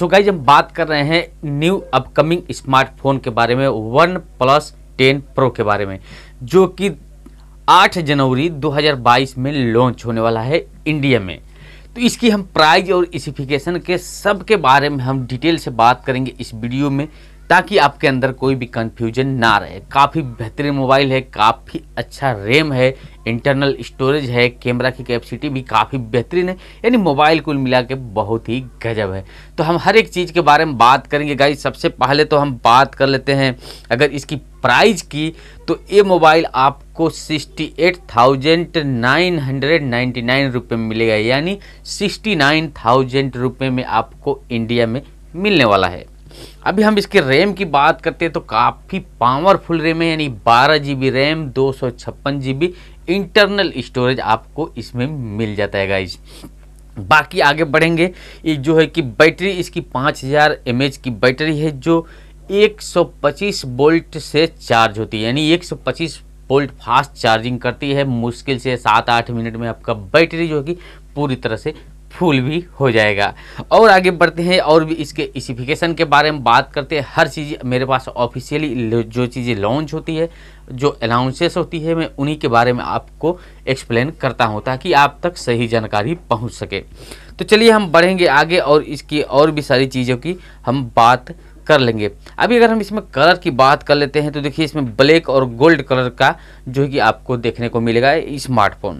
so guys हम बात कर रहे हैं न्यू अपकमिंग स्मार्टफोन के बारे में वन प्लस टेन प्रो के बारे में जो कि 8 जनवरी 2022 में लॉन्च होने वाला है इंडिया में तो इसकी हम प्राइस और स्पेसिफिकेशन के सब के बारे में हम डिटेल से बात करेंगे इस वीडियो में ताकि आपके अंदर कोई भी कन्फ्यूजन ना रहे काफ़ी बेहतरीन मोबाइल है काफ़ी अच्छा रैम है इंटरनल स्टोरेज है कैमरा की कैपेसिटी भी काफ़ी बेहतरीन है यानी मोबाइल कुल मिला के बहुत ही गजब है तो हम हर एक चीज़ के बारे में बात करेंगे गाई सबसे पहले तो हम बात कर लेते हैं अगर इसकी प्राइस की तो ये मोबाइल आपको sixty eight thousand nine hundred ninety nine रुपये में मिलेगा यानी सिक्सटी नाइन थाउजेंड रुपये में आपको इंडिया में मिलने वाला है अभी हम इसके रैम की बात करते हैं तो काफ़ी पावरफुल रैम है यानी बारह जी बी रैम दो सौ छप्पन जी बी इंटरनल स्टोरेज आपको इसमें मिल जाता है गाइज बाकी आगे बढ़ेंगे ये जो है कि बैटरी इसकी पाँच हज़ार एम की बैटरी है जो 125 वोल्ट से चार्ज होती है यानी 125 वोल्ट फास्ट चार्जिंग करती है मुश्किल से सात आठ मिनट में आपका बैटरी जो है कि पूरी तरह से फुल भी हो जाएगा और आगे बढ़ते हैं और भी इसके इसीफिकेशन के बारे में बात करते हैं हर चीज़ मेरे पास ऑफिशियली जो चीज़ें लॉन्च होती है जो अनाउंसेस होती है मैं उन्हीं के बारे में आपको एक्सप्लेन करता हूँ ताकि आप तक सही जानकारी पहुँच सके तो चलिए हम बढ़ेंगे आगे और इसकी और भी सारी चीज़ों की हम बात कर लेंगे अभी अगर हम इसमें कलर की बात कर लेते हैं तो देखिए इसमें ब्लैक और गोल्ड कलर का जो कि आपको देखने को मिलेगा स्मार्टफोन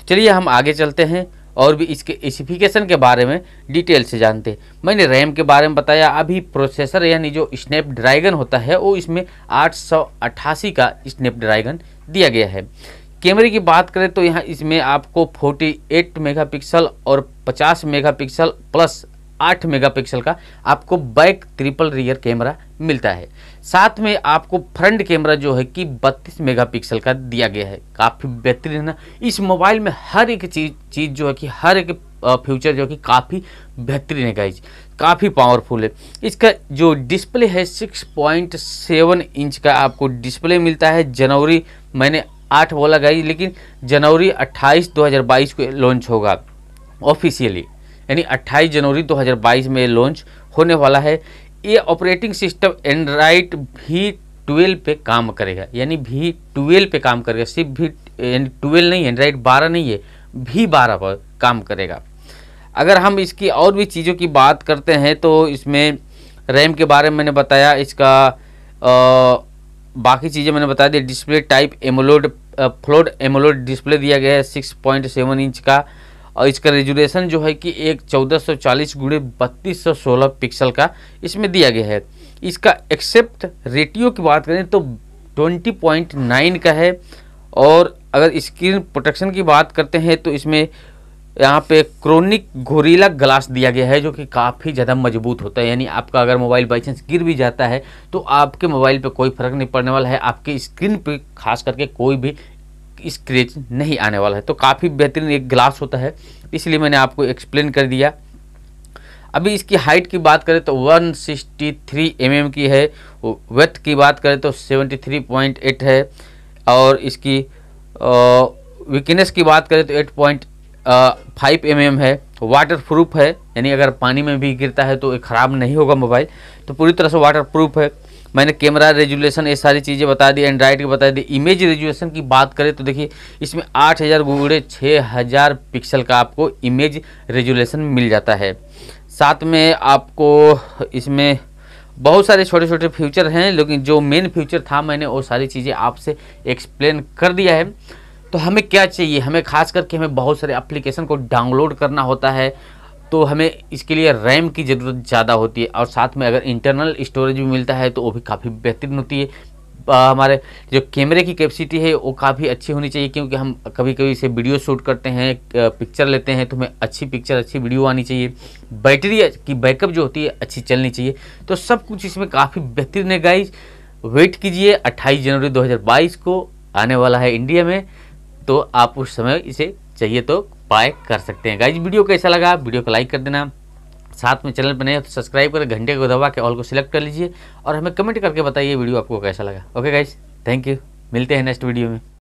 तो चलिए हम आगे चलते हैं और भी इसके स्पेसिफिकेशन के बारे में डिटेल से जानते हैं मैंने रैम के बारे में बताया अभी प्रोसेसर यानी जो स्नैपड्रैगन होता है वो इसमें आठ का स्नैपड्रैगन दिया गया है कैमरे की बात करें तो यहाँ इसमें आपको 48 मेगापिक्सल और 50 मेगापिक्सल प्लस आठ मेगापिक्सल का आपको बैक ट्रिपल रियर कैमरा मिलता है साथ में आपको फ्रंट कैमरा जो है कि 32 मेगापिक्सल का दिया गया है काफ़ी बेहतरीन है इस मोबाइल में हर एक चीज चीज़ जो है कि हर एक फ्यूचर जो है कि काफ़ी बेहतरीन है गाइज काफ़ी पावरफुल है इसका जो डिस्प्ले है 6.7 इंच का आपको डिस्प्ले मिलता है जनवरी मैंने आठ बोला गाइज लेकिन जनवरी अट्ठाईस दो को लॉन्च होगा ऑफिशियली यानी 28 जनवरी 2022 में लॉन्च होने वाला है ये ऑपरेटिंग सिस्टम एंड्राइड भी ट्वेल्व पे काम करेगा यानी भी ट्वेल्व पे काम करेगा सिर्फ भी ट्वेल्व नहीं एंड्राइड बारह नहीं है भी बारह पर काम करेगा अगर हम इसकी और भी चीज़ों की बात करते हैं तो इसमें रैम के बारे में मैंने बताया इसका आ, बाकी चीज़ें मैंने बता दी display type AMOLED fluid AMOLED display दिया गया है सिक्स पॉइंट सेवन इंच का और इसका रेजुलेशन जो है कि एक चौदह सौ चालीस गुड़े बत्तीस सौ सोलह पिक्सल का इसमें दिया गया है इसका एक्सेप्ट रेटियो की बात करें तो ट्वेंटी पॉइंट नाइन का है और अगर स्क्रीन प्रोटेक्शन की बात करते हैं तो इसमें यहाँ पे क्रोनिक घोरीला ग्लास दिया गया है जो कि काफ़ी ज़्यादा मजबूत होता है यानी आपका अगर मोबाइल बाई चांस गिर भी जाता है तो आपके मोबाइल पे कोई फर्क नहीं पड़ने वाला है आपके स्क्रीन पे खास करके कोई भी स्क्रेच नहीं आने वाला है तो काफ़ी बेहतरीन एक ग्लास होता है इसलिए मैंने आपको एक्सप्लेन कर दिया अभी इसकी हाइट की बात करें तो 163 सिक्सटी mm की है वेथ की बात करें तो 73.8 है और इसकी वीकनेस की बात करें तो 8.5 पॉइंट mm है वाटर प्रूफ है यानी अगर पानी में भी गिरता है तो खराब नहीं होगा मोबाइल तो पूरी तरह से वाटर प्रूफ है मैंने कैमरा रेजुलेशन ये सारी चीज़ें बता दी एंड्राइड की बता दी इमेज रेजुलेशन की बात करें तो देखिए इसमें आठ हज़ार गुड़े छः हज़ार पिक्सल का आपको इमेज रेजुलेशन मिल जाता है साथ में आपको इसमें बहुत सारे छोटे छोटे फ्यूचर हैं लेकिन जो मेन फ्यूचर था मैंने वो सारी चीज़ें आपसे एक्सप्लेन कर दिया है तो हमें क्या चाहिए हमें खास करके हमें बहुत सारे एप्लीकेशन को डाउनलोड करना होता है तो हमें इसके लिए रैम की ज़रूरत ज़्यादा होती है और साथ में अगर इंटरनल स्टोरेज भी मिलता है तो वो भी काफ़ी बेहतरीन होती है आ, हमारे जो कैमरे की कैपेसिटी है वो काफ़ी अच्छी होनी चाहिए क्योंकि हम कभी कभी इसे वीडियो शूट करते हैं पिक्चर लेते हैं तो हमें अच्छी पिक्चर अच्छी वीडियो आनी चाहिए बैटरी की बैकअप जो होती है अच्छी चलनी चाहिए तो सब कुछ इसमें काफ़ी बेहतरीन है गाइज वेट कीजिए 28 जनवरी 2022 को आने वाला है इंडिया में तो आप उस समय इसे चाहिए तो उपाय कर सकते हैं गाइज वीडियो कैसा लगा वीडियो को लाइक कर देना साथ में चैनल पर नए हो तो सब्सक्राइब करें घंटे को दबा के ऑल को सिलेक्ट कर लीजिए और हमें कमेंट करके बताइए वीडियो आपको कैसा लगा ओके गाइज थैंक यू मिलते हैं नेक्स्ट वीडियो में